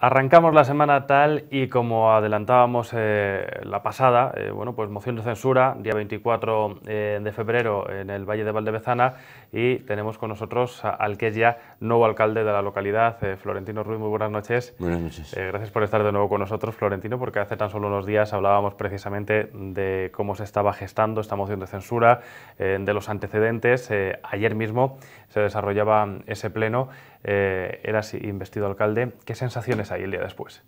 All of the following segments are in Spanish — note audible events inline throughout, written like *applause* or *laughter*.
Arrancamos la semana tal y como adelantábamos eh, la pasada, eh, bueno, pues moción de censura, día 24 eh, de febrero en el Valle de Valdebezana y tenemos con nosotros al que es ya nuevo alcalde de la localidad, Florentino Ruiz, muy buenas noches. Buenas noches. gracias por estar de nuevo con nosotros, Florentino, porque hace tan solo unos días hablábamos precisamente de cómo se estaba gestando esta moción de censura, de los antecedentes. ayer mismo se desarrollaba ese pleno, eh, eras investido alcalde. ¿Qué sensaciones hay el día después?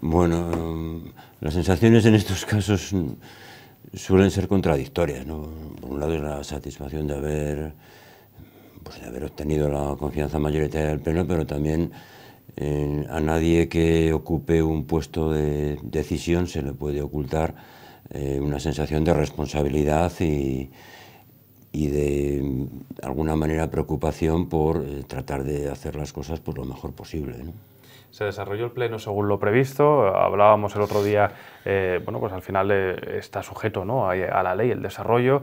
Bueno, las sensaciones en estos casos suelen ser contradictorias. Por un lado es la satisfacción de haber, pues, haber obtenido la confianza mayoritaria del Pleno, pero también eh, a nadie que ocupe un puesto de decisión se le puede ocultar eh, una sensación de responsabilidad y, y de mm, alguna manera preocupación por eh, tratar de hacer las cosas por lo mejor posible. se desarrolló el pleno según lo previsto. Hablábamos el otro día, eh, bueno, pues al final eh, está sujeto ¿no? a, la ley el desarrollo.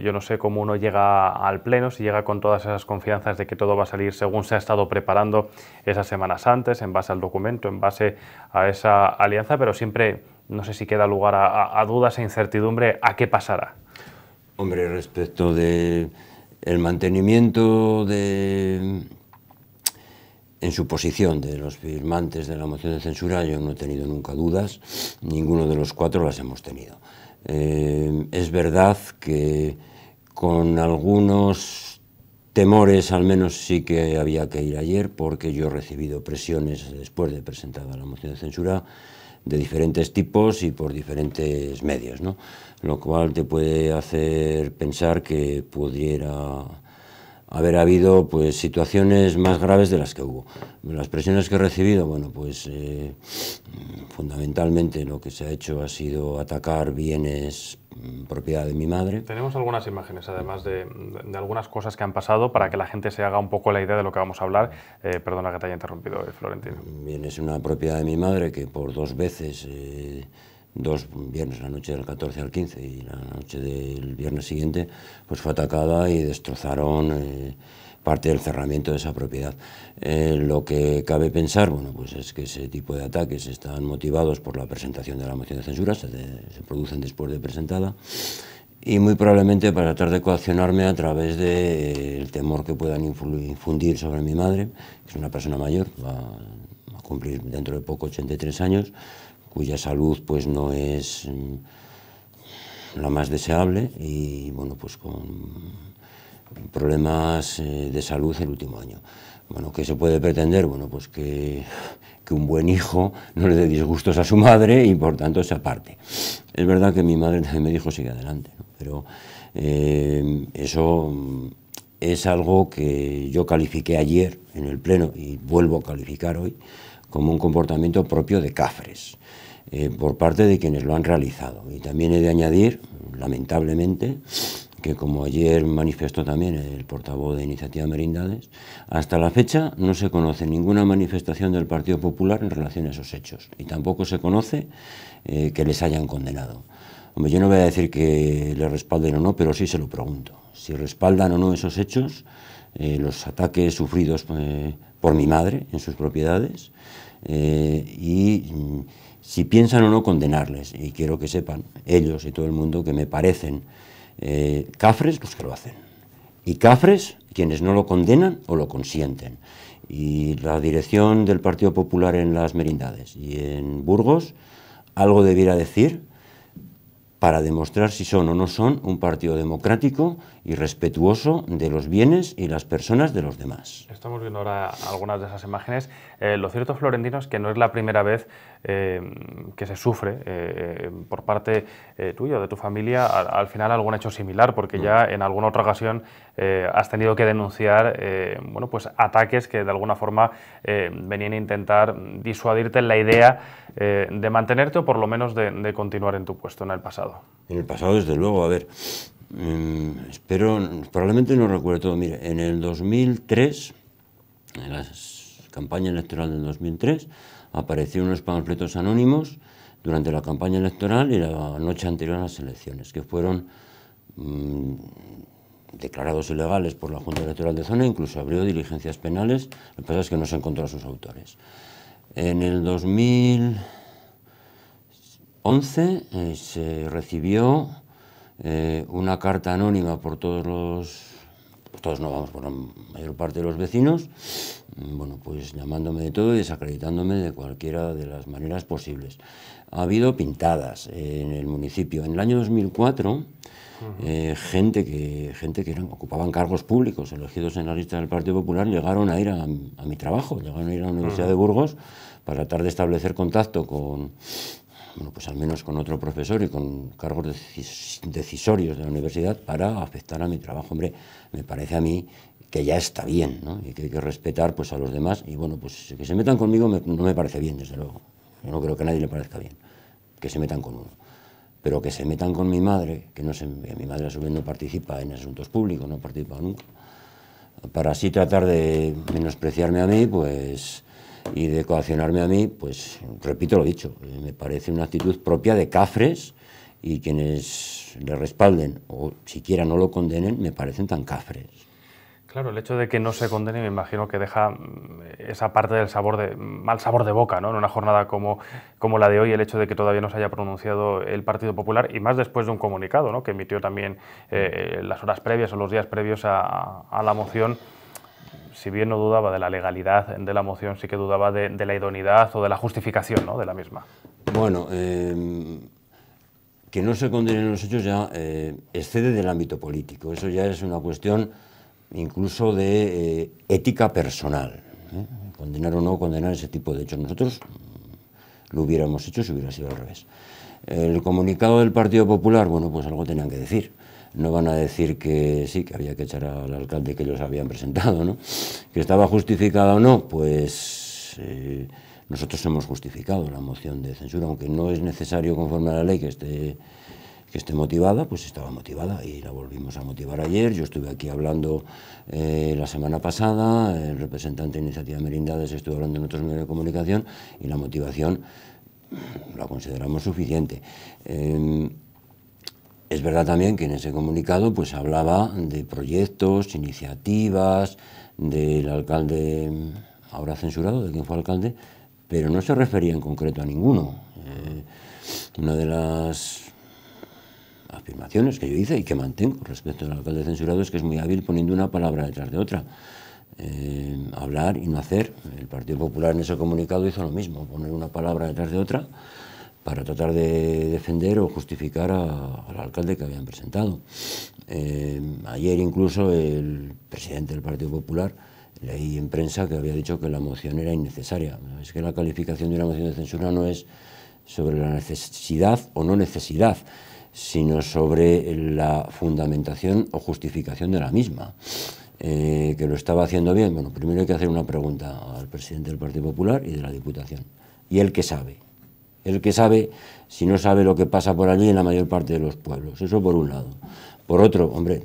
yo no sé cómo uno llega al pleno, si llega con todas esas confianzas de que todo va a salir según se ha estado preparando esas semanas antes, en base al documento, en base a esa alianza, pero siempre no sé si queda lugar a dudas e incertidumbre a qué pasará. Hombre, respecto de el mantenimiento en su posición de los firmantes de la moción de censura, yo no he tenido nunca dudas, ninguno de los cuatro las hemos tenido. Eh, es verdad que con algunos temores, al menos sí que había que ir ayer, porque yo he recibido presiones después de presentada la moción de censura de diferentes tipos y por diferentes medios, ¿no? lo cual te puede hacer pensar que pudiera haber habido pues situaciones más graves de las que hubo. Las presiones que he recibido, bueno, pues eh, fundamentalmente lo que se ha hecho ha sido atacar bienes mm, propiedad de mi madre. Tenemos algunas imágenes, además, de, de, algunas cosas que han pasado para que la gente se haga un poco la idea de lo que vamos a hablar. Eh, perdona que te haya interrumpido, eh, Florentino. Bien, es una propiedad de mi madre que por dos veces dos viernes, la noche del 14 al 15 y la noche del viernes siguiente, pues fue atacada y destrozaron eh, parte del cerramiento de esa propiedad. Eh, lo que cabe pensar, bueno, pues es que ese tipo de ataques están motivados por la presentación de la moción de censura, se, producen después de presentada, y muy probablemente para tratar de coaccionarme a través del de, eh, temor que puedan infundir sobre mi madre, que es una persona mayor, va a cumplir dentro de poco 83 años, cuya salud pues no es mm, la más deseable y bueno pues con problemas eh, de salud el último año. Bueno, ¿qué se puede pretender? Bueno, pues que, un buen hijo no le dé disgustos a su madre y por tanto se aparte. Es verdad que mi madre me dijo sigue adelante, pero eh, eso mm, es algo que yo califiqué ayer en el Pleno y vuelvo a calificar hoy como un comportamiento propio de Cafres. Eh, por parte de quienes lo han realizado. Y también he de añadir, lamentablemente, que como ayer manifestó también el portavoz de Iniciativa Merindades, hasta la fecha no se conoce ninguna manifestación del Partido Popular en relación a esos hechos y tampoco se conoce eh, que les hayan condenado. Hombre, yo no voy a decir que le respalden o no, pero sí se lo pregunto. Si respaldan o no esos hechos, eh, los ataques sufridos por mi madre en sus propiedades y si piensan o no condenarles. Y quiero que sepan ellos y todo el mundo que me parecen eh, cafres los pues que lo hacen. Y cafres quienes no lo condenan o lo consienten. Y la dirección del Partido Popular en las merindades y en Burgos algo debiera decir para demostrar si son o no son un partido democrático y respetuoso de los bienes y las personas de los demás. Estamos viendo ahora algunas de esas imágenes. Eh, lo cierto, Florentino, es que no es la primera vez eh, que se sufre eh, por parte tuya de tu familia al, final algún hecho similar, porque mm. ya en alguna otra ocasión has tenido que denunciar bueno, pues ataques que de alguna forma venían a intentar disuadirte en la idea de mantenerte o por lo menos de, de continuar en tu puesto en el pasado. En el pasado, desde luego, a ver espero, probablemente no recuerdo todo. Mire, en el 2003, en la campaña electoral del 2003, aparecieron unos panfletos anónimos durante la campaña electoral y la noche anterior a las elecciones, que fueron mm, declarados ilegales por la Junta Electoral de Zona, incluso abrió diligencias penales, lo que pasa es que no se encontró a sus autores. En el 2011 eh, se recibió eh, una carta anónima por todos los todos no vamos por la mayor parte de los vecinos, mm, bueno, pues llamándome de todo y desacreditándome de cualquiera de las maneras posibles. Ha habido pintadas en el municipio. En el año 2004, eh, gente que, gente que ocupaban cargos públicos elegidos en la lista del Partido Popular llegaron a ir a, mi trabajo, llegaron a ir a la Universidad de Burgos para tratar de establecer contacto con, bueno, pues al menos con otro profesor y con cargos decisorios de la universidad para afectar a mi trabajo. Hombre, me parece a mí que ya está bien ¿no? y que hay que respetar pues, a los demás. Y bueno, pues que se metan conmigo no me parece bien, desde luego. Yo no creo que a nadie le parezca bien que se metan con uno. Pero que se metan con mi madre, que no se, mi madre a su vez no participa en asuntos públicos, no participa nunca, para así tratar de menospreciarme a mí, pues y de coaccionarme a mí, pues repito lo dicho, eh, me parece una actitud propia de cafres y quienes le respalden o siquiera no lo condenen me parecen tan cafres. Claro, el hecho de que no se condene me imagino que deja mm, esa parte del sabor de, mal sabor de boca, ¿no? En una jornada como, como la de hoy, el hecho de que todavía no se haya pronunciado el Partido Popular y más después de un comunicado, ¿no? Que emitió también eh, las horas previas o los días previos a, a la moción si bien no dudaba de la legalidad de la moción, sí que dudaba de, la idoneidad o de la justificación ¿no? de la misma. Bueno, em, que no se condenen los hechos ya eh, excede del ámbito político. Eso ya es una cuestión incluso de eh, ética personal. ¿eh? Condenar o no condenar ese tipo de hechos. Nosotros lo hubiéramos hecho si hubiera sido al revés. El comunicado del Partido Popular, bueno, pues algo tenían que decir no van a decir que sí, que había que echar al alcalde que ellos habían presentado, ¿no? Que estaba justificada o no, pues eh, nosotros hemos justificado la moción de censura, aunque no es necesario conforme a la ley que esté que esté motivada, pues estaba motivada y la volvimos a motivar ayer. Yo estuve aquí hablando eh, la semana pasada, el representante de Iniciativa Merindades estuvo hablando en otros medios de comunicación y la motivación la consideramos suficiente. Em, es verdad también que en ese comunicado pues hablaba de proyectos, iniciativas, del alcalde ahora censurado, de quien fue alcalde, pero no se refería en concreto a ninguno. Eh, una de las afirmaciones que yo hice y que mantengo respecto al alcalde censurado es que es muy hábil poniendo una palabra detrás de otra. Eh, hablar y no hacer. El Partido Popular en ese comunicado hizo lo mismo, poner una palabra detrás de otra para tratar de defender o justificar al alcalde que habían presentado. Eh, ayer incluso el presidente del Partido Popular leí en prensa que había dicho que la moción era innecesaria. Es que la calificación de una moción de censura no es sobre la necesidad o no necesidad, sino sobre la fundamentación o justificación de la misma. Eh, que lo estaba haciendo bien. Bueno, primero hay que hacer una pregunta al presidente del Partido Popular y de la Diputación. ¿Y él qué sabe? el que sabe si no sabe lo que pasa por allí en la mayor parte de los pueblos. Eso por un lado. Por otro, hombre,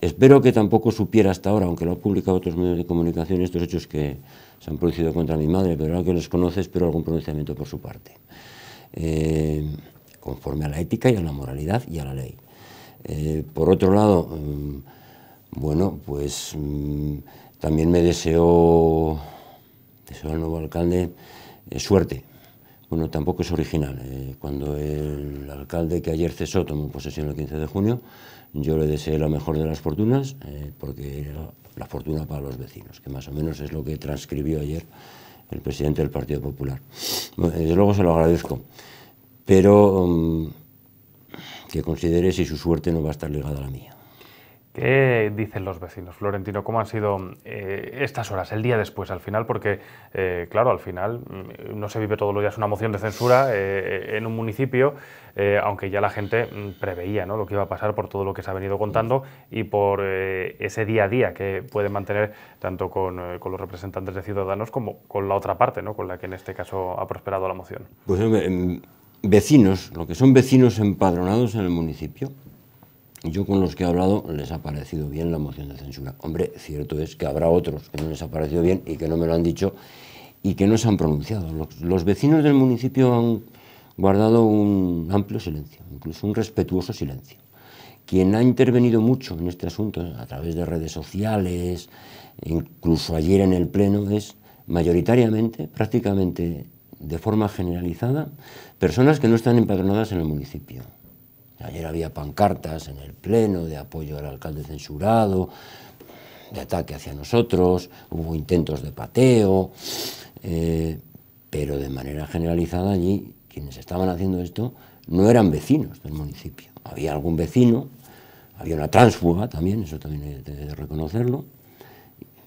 espero que tampoco supiera hasta ahora, aunque lo ha publicado otros medios de comunicación, estos hechos que se han producido contra mi madre, pero ahora que los conoce espero algún pronunciamiento por su parte, eh, conforme a la ética y a la moralidad y a la ley. Eh, por otro lado, mm, bueno, pues mm, también me deseo... ...deseo al nuevo alcalde eh, suerte bueno, tampoco es original. ¿eh? cuando el alcalde que ayer cesó tomó posesión el 15 de junio, yo le deseé la mejor de las fortunas, eh, porque era la fortuna para los vecinos, que más o menos es lo que transcribió ayer el presidente del Partido Popular. desde luego se lo agradezco, pero mm, que considere si su suerte no va a estar ligada a la mía. ¿Qué dicen los vecinos, Florentino? ¿Cómo han sido eh, estas horas, el día después, al final? Porque, eh, claro, al final mm, no se vive todos los días una moción de censura eh, en un municipio, aunque ya la gente mm, preveía ¿no? lo que iba a pasar por todo lo que se ha venido contando y por ese día a día que puede mantener tanto con, los representantes de Ciudadanos como con la otra parte, ¿no? con la que en este caso ha prosperado la moción. Pues vecinos, lo que son vecinos empadronados en el municipio, yo con los que he hablado les ha parecido bien la moción de censura. Hombre, cierto es que habrá otros que no les ha parecido bien y que no me lo han dicho y que no se han pronunciado. Los, vecinos del municipio han guardado un amplio silencio, incluso un respetuoso silencio. Quien ha intervenido mucho en este asunto, a través de redes sociales, incluso ayer en el Pleno, es mayoritariamente, prácticamente de forma generalizada, personas que no están empadronadas en el municipio. Ayer había pancartas en el Pleno de apoyo al alcalde censurado, de ataque hacia nosotros, hubo intentos de pateo, eh, pero de manera generalizada allí quienes estaban haciendo esto no eran vecinos del municipio. Había algún vecino, había una tránsfuga también, eso también hay de reconocerlo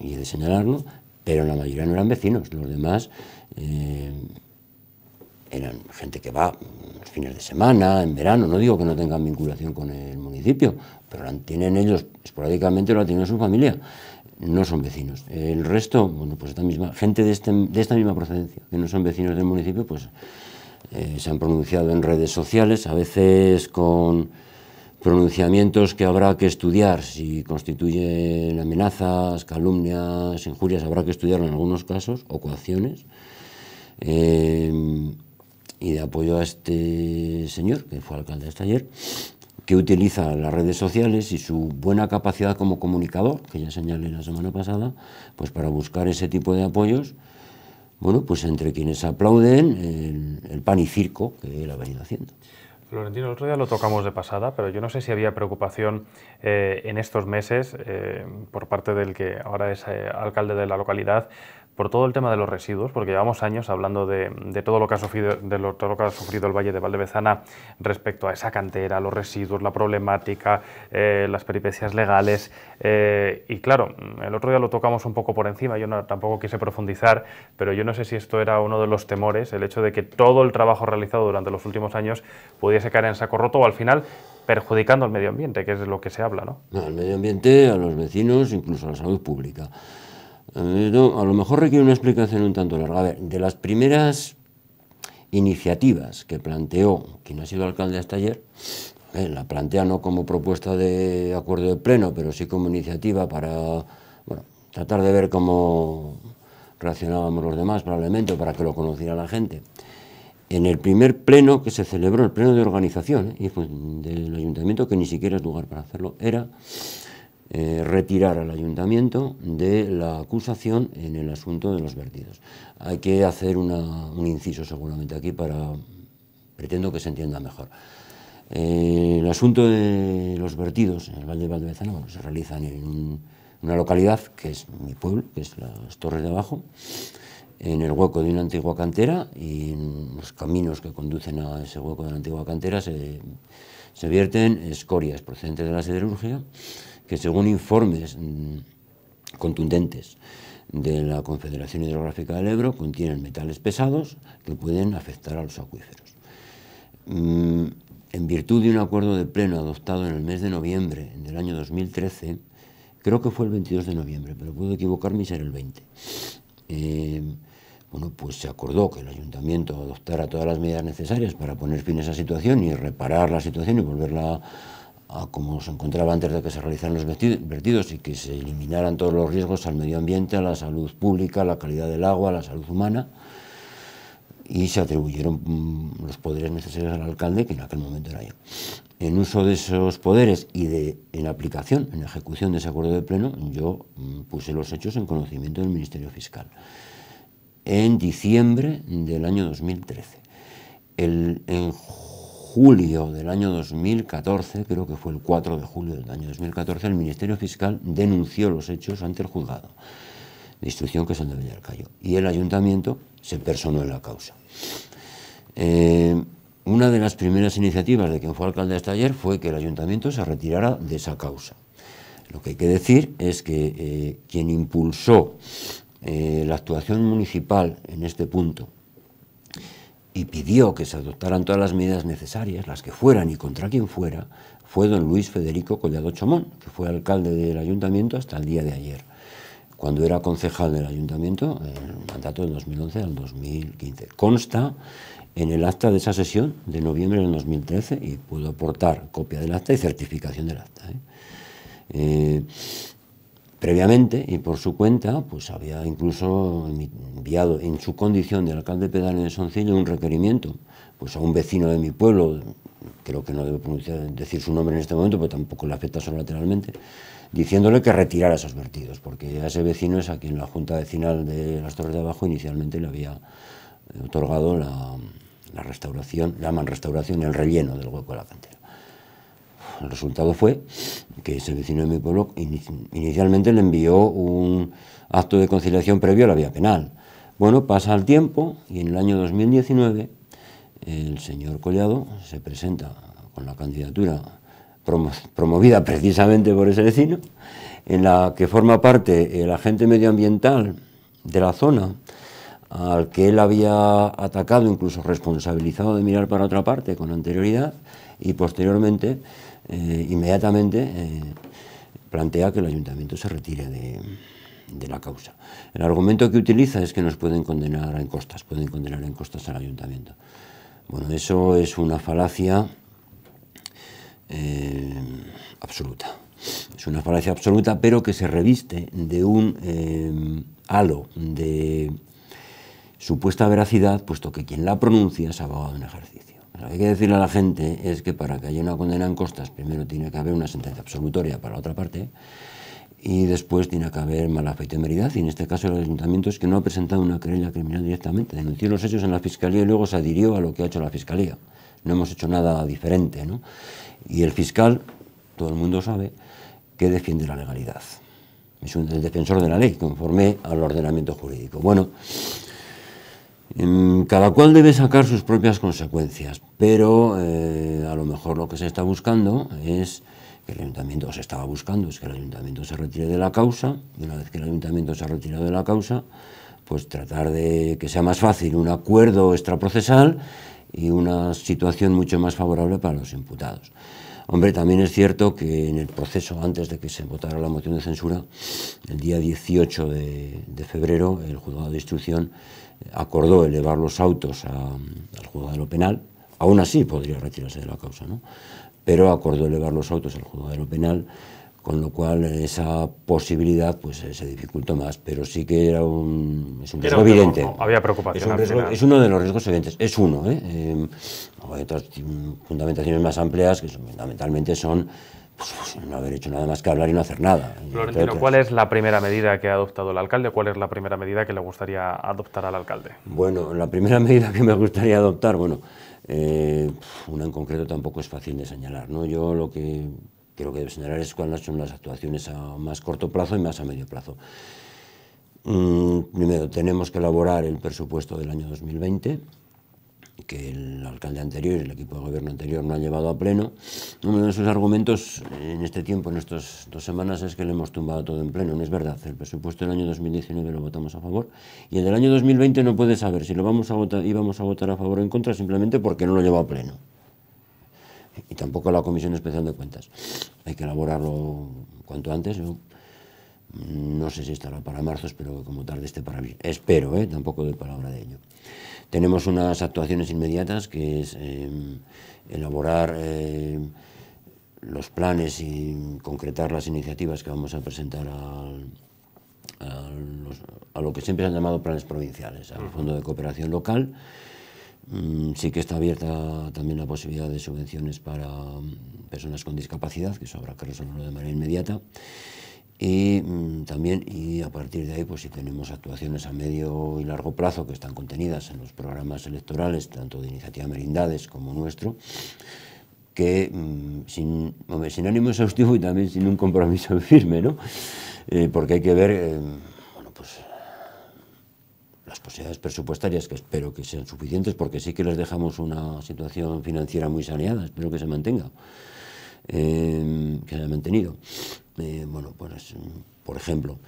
y de señalarlo, pero la mayoría no eran vecinos, los demás... Eh, eran gente que va los mm, fines de semana, en verano, no digo que no tengan vinculación con el municipio, pero la tienen ellos esporádicamente, la tienen su familia, no son vecinos. El resto, bueno, pues esta misma, gente de, este, esta misma procedencia, que no son vecinos del municipio, pues eh, se han pronunciado en redes sociales, a veces con pronunciamientos que habrá que estudiar, si constituyen amenazas, calumnias, injurias, habrá que estudiarlo en algunos casos, o coacciones. Eh, y de apoyo a este señor, que fue alcalde hasta ayer, que utiliza las redes sociales y su buena capacidad como comunicador, que ya señalé la semana pasada, pues para buscar ese tipo de apoyos, bueno, pues entre quienes aplauden el, pan y circo que él ha venido haciendo. Florentino, el otro día lo tocamos de pasada, pero yo no sé si había preocupación eh, en estos meses eh, por parte del que ahora es eh, alcalde de la localidad por todo el tema de los residuos, porque llevamos años hablando de, todo, lo que ha sufrido, lo, que ha sufrido el Valle de Valdebezana respecto a esa cantera, los residuos, la problemática, eh, las peripecias legales. Eh, y claro, el otro día lo tocamos un poco por encima, yo no, tampoco quise profundizar, pero yo no sé si esto era uno de los temores, el hecho de que todo el trabajo realizado durante los últimos años pudiese caer en saco roto o al final perjudicando al medio ambiente, que es de lo que se habla, ¿no? no al medio ambiente, a los vecinos, incluso a la salud pública a lo mejor requiere una explicación un tanto larga. A ver, de las primeras iniciativas que planteó quien ha sido alcalde hasta ayer, la plantea no como propuesta de acuerdo de pleno, pero sí como iniciativa para bueno, tratar de ver cómo reaccionábamos los demás, probablemente, para que lo conociera la gente. En el primer pleno que se celebró, el pleno de organización eh, del ayuntamiento, que ni siquiera es lugar para hacerlo, era eh, retirar al ayuntamiento de la acusación en el asunto de los vertidos. Hay que hacer un inciso seguramente aquí para, pretendo que se entienda mejor. Eh, el asunto de los vertidos en el Valle de Valdezana... se realizan en una localidad que es mi pueblo, que es las Torres de Abajo, en el hueco de una antigua cantera y en los caminos que conducen a ese hueco de la antigua cantera se, se vierten escorias procedentes de la siderurgia que según informes mm, contundentes de la Confederación Hidrográfica del Ebro, contienen metales pesados que pueden afectar a los acuíferos. Mm, en virtud de un acuerdo de pleno adoptado en el mes de noviembre del año 2013, creo que fue el 22 de noviembre, pero puedo equivocarme y ser el 20. Eh, bueno, pues se acordó que el ayuntamiento adoptara todas las medidas necesarias para poner fin a esa situación y reparar la situación y volverla a como se encontraba antes de que se realizaran los vertidos y que se eliminaran todos los riesgos al medio ambiente, a la salud pública, a la calidad del agua, a la salud humana. Y se atribuyeron mm, los poderes necesarios al alcalde, que en aquel momento era yo. En uso de esos poderes y de, en aplicación, en ejecución de ese acuerdo de pleno, yo mm, puse los hechos en conocimiento del Ministerio Fiscal. En diciembre del año 2013. El, en julio del año 2014, creo que fue el 4 de julio del año 2014, el Ministerio Fiscal denunció los hechos ante el juzgado de instrucción que es el de Villarcayo. Y el ayuntamiento se personó en la causa. Eh, una de las primeras iniciativas de quien fue alcalde hasta ayer fue que el ayuntamiento se retirara de esa causa. Lo que hay que decir es que eh, quien impulsó eh, la actuación municipal en este punto, y pidió que se adoptaran todas las medidas necesarias, las que fueran y contra quien fuera, fue don Luis Federico Collado Chomón, que fue alcalde del ayuntamiento hasta el día de ayer, cuando era concejal del ayuntamiento, en el mandato del 2011 al 2015. Consta en el acta de esa sesión de noviembre del 2013 y puedo aportar copia del acta y certificación del acta. ¿eh? eh previamente y por su cuenta, pues había incluso enviado en su condición de alcalde pedal de Soncillo un requerimiento pues a un vecino de mi pueblo, creo que no debo decir su nombre en este momento, pero tampoco le afecta solo lateralmente, diciéndole que retirara esos vertidos, porque a ese vecino es a quien la Junta Vecinal de las Torres de Abajo inicialmente le había otorgado la, la restauración, la man restauración, el relleno del hueco de la cantera. El resultado fue que ese vecino de mi pueblo inicialmente le envió un acto de conciliación previo a la vía penal. Bueno, pasa el tiempo y en el año 2019 el señor Collado se presenta con la candidatura promovida precisamente por ese vecino, en la que forma parte el agente medioambiental de la zona, al que él había atacado, incluso responsabilizado de mirar para otra parte con anterioridad, y posteriormente eh, inmediatamente eh, plantea que el ayuntamiento se retire de, la causa. El argumento que utiliza es que nos pueden condenar en costas, pueden condenar en costas al ayuntamiento. Bueno, eso es una falacia eh, absoluta. Es una falacia absoluta, pero que se reviste de un halo de supuesta veracidad, puesto que quien la pronuncia es abogado en ejercicio. Lo que hay que decirle a la gente es que para que haya una condena en costas, primero tiene que haber una sentencia absolutoria para la otra parte y después tiene que haber mala fe y temeridad, y en este caso el ayuntamiento es que no ha presentado una querella criminal directamente, denunció los hechos en la fiscalía y luego se adhirió a lo que ha hecho la fiscalía. No hemos hecho nada diferente, ¿no? Y el fiscal, todo el mundo sabe, que defiende la legalidad. Es un, el defensor de la ley, conforme al ordenamiento jurídico. Bueno, cada cual debe sacar sus propias consecuencias, pero eh, a lo mejor lo que se está buscando es que el ayuntamiento, se estaba buscando, es que el ayuntamiento se retire de la causa, y una vez que el ayuntamiento se ha retirado de la causa, pues tratar de que sea más fácil un acuerdo extraprocesal y una situación mucho más favorable para los imputados. Hombre, también es cierto que en el proceso, antes de que se votara la moción de censura, el día 18 de, de febrero, el juzgado de instrucción acordó elevar los autos al juzgado penal, aún así podría retirarse de la causa, ¿no? pero acordó elevar los autos al juzgado penal, con lo cual esa posibilidad pues eh, se dificultó más, pero sí que era un, es un riesgo evidente. había preocupación. Es, uno de los riesgos evidentes, es uno. ¿eh? eh hay otras fundamentaciones más amplias que fundamentalmente son no haber hecho nada más que hablar y no hacer nada. Florentino, ¿cuál es la primera medida que ha adoptado el alcalde? ¿Cuál es la primera medida que le gustaría adoptar al alcalde? Bueno, la primera *laughs* medida que me gustaría adoptar, bueno, eh, una en concreto tampoco es fácil de señalar. ¿no? Yo lo que creo que debe señalar es cuáles son las actuaciones a más corto plazo y más a medio plazo. Mm, primero, tenemos que elaborar el presupuesto del año 2020 que el alcalde anterior y el equipo de gobierno anterior no ha llevado a pleno. Uno de sus argumentos en este tiempo, en estas dos semanas, es que le hemos tumbado todo en pleno. No es verdad. El presupuesto del año 2019 lo votamos a favor y el del año 2020 no puede saber si lo vamos a votar, íbamos a votar a favor o en contra simplemente porque no lo llevó a pleno. Y tampoco la Comisión Especial de Cuentas. Hay que elaborarlo cuanto antes. ¿no? sé si estará para marzo, espero que como tarde esté para... Espero, ¿eh? tampoco de para tenemos unas actuaciones inmediatas, que es eh, elaborar eh, los planes y concretar las iniciativas que vamos a presentar a, lo que siempre se han llamado planes provinciales, al Fondo de Cooperación Local. Mm, sí que está abierta también la posibilidad de subvenciones para mm, personas con discapacidad, que eso habrá que resolverlo de manera inmediata. Y mm, también, y a partir de ahí, pues si tenemos actuaciones a medio y largo plazo que están contenidas en los programas electorales, tanto de Iniciativa Merindades como nuestro, que mm, sin, ánimo exhaustivo y también sin un compromiso *laughs* firme, ¿no? Eh, porque hay que ver, eh, pues, las posibilidades presupuestarias, que espero que sean suficientes, porque sí que les dejamos una situación financiera muy saneada, espero que se mantenga. Em, que se mantenido. Eh, bueno, pues, por ejemplo,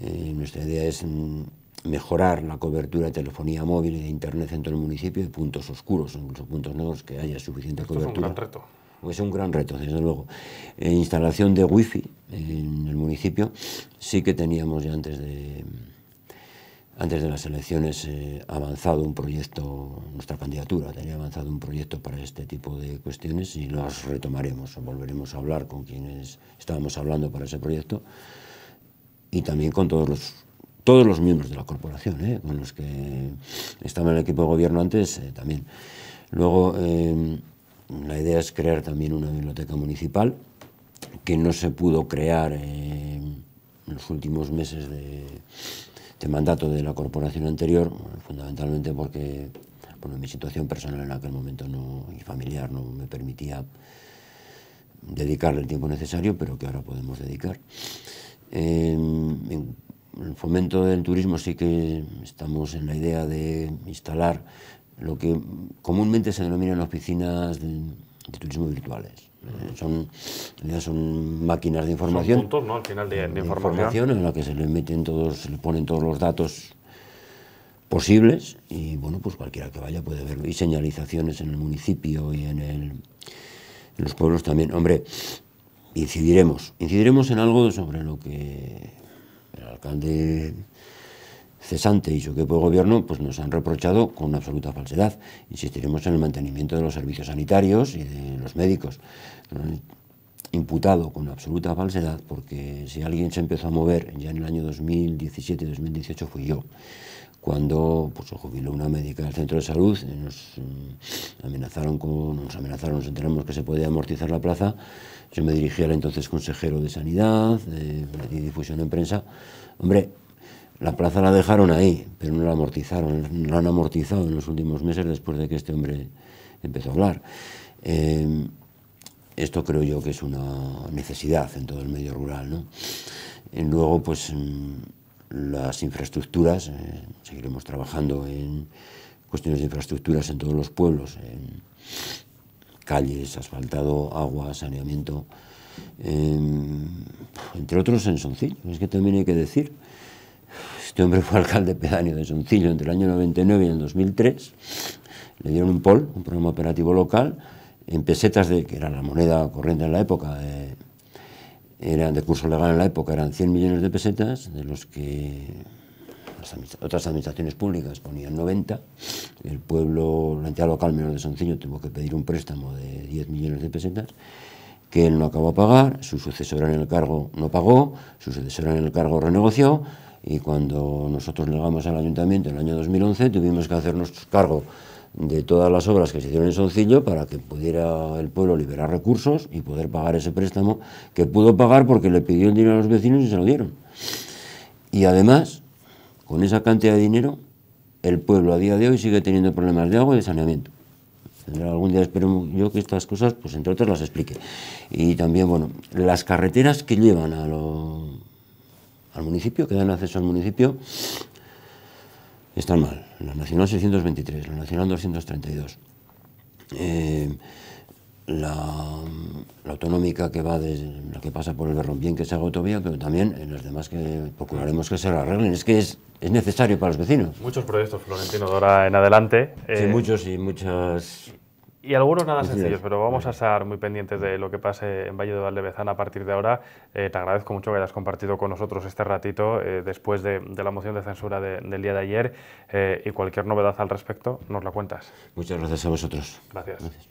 eh, nuestra idea es mm, mejorar la cobertura de telefonía móvil e de internet en todo el municipio de puntos oscuros, incluso puntos negros, que haya suficiente cobertura. Es un gran reto. Pues es un gran reto, desde luego. Eh, instalación de wifi en el municipio sí que teníamos ya antes de, antes de las elecciones eh, ha avanzado un proyecto, nuestra candidatura tenía avanzado un proyecto para este tipo de cuestiones y los retomaremos, volveremos a hablar con quienes estábamos hablando para ese proyecto y también con todos los todos los miembros de la corporación, eh, con los que estaban en el equipo de gobierno antes eh, también. Luego, em, la idea es crear también una biblioteca municipal que no se pudo crear en los últimos meses de, de este mandato de la corporación anterior, fundamentalmente porque bueno, mi situación personal en aquel momento no, y familiar no me permitía dedicarle el tiempo necesario, pero que ahora podemos dedicar. en el fomento del turismo sí que estamos en la idea de instalar lo que comúnmente se denominan oficinas de turismo virtuales eh, son, son máquinas de información. ¿no? Al final de, información. en la que se le meten todos, le ponen todos los datos posibles y bueno, pues cualquiera que vaya puede verlo. Y señalizaciones en el municipio y en, el, los pueblos también. Hombre, incidiremos, incidiremos en algo sobre lo que el alcalde cesante y su equipo de gobierno pues nos han reprochado con absoluta falsedad. Insistiremos en el mantenimiento de los servicios sanitarios y de los médicos. Nos han imputado con absoluta falsedad porque si alguien se empezó a mover ya en el año 2017-2018 fui yo cuando pues, se jubiló una médica del centro de salud, eh, nos mm, amenazaron, con, nos amenazaron, nos enteramos que se podía amortizar la plaza. Yo me dirigí al entonces consejero de Sanidad, eh, ...de difusión en prensa. Hombre, la plaza la dejaron ahí, pero no la amortizaron, no la han amortizado en los últimos meses después de que este hombre empezó a hablar. Eh, esto creo yo que es una necesidad en todo el medio rural. ¿no? Y luego, pues mm, las infraestructuras, eh, seguiremos trabajando en cuestiones de infraestructuras en todos los pueblos, en calles, asfaltado, agua, saneamiento, em, entre otros en Soncillo, es que también hay que decir. Este hombre *laughs* fue alcalde pedáneo de Soncillo entre el año 99 y el 2003. Le dieron un POL, un programa operativo local, en pesetas, de, que era la moneda corriente en la época, eh, eran de curso legal en la época, eran 100 millones de pesetas, de los que otras administraciones públicas ponían 90, el pueblo, la entidad local menor de Soncillo tuvo que pedir un préstamo de 10 millones de pesetas que él no acabó a pagar, su sucesora en el cargo no pagó, su sucesora en el cargo renegoció, y cuando nosotros llegamos al ayuntamiento en el año 2011, tuvimos que hacernos cargo de todas las obras que se hicieron en Soncillo para que pudiera el pueblo liberar recursos y poder pagar ese préstamo que pudo pagar porque le pidió el dinero a los vecinos y se lo dieron. Y además, con esa cantidad de dinero, el pueblo a día de hoy sigue teniendo problemas de agua y de saneamiento. Algún día espero yo que estas cosas, pues entre otras, las explique. Y también, bueno, las carreteras que llevan a los al municipio, que dan acceso al municipio, están mal. La Nacional 623, la Nacional 232. Eh, la, autonómica que va la que pasa por el Berrompien, que es la autovía, pero también en eh, las demás que procuraremos que se la arreglen. Es que es, necesario para los vecinos. Muchos proyectos, Florentino, de ahora en adelante. Sí, eh, muchos y muchas y algunos nada sencillos, pero vamos a estar muy pendientes de lo que pase en Valle de Valdebezana a partir de ahora. Eh, te agradezco mucho que hayas compartido con nosotros este ratito eh, después de, la moción de censura del día de ayer eh, y cualquier novedad al respecto nos la cuentas. Muchas gracias a vosotros. gracias.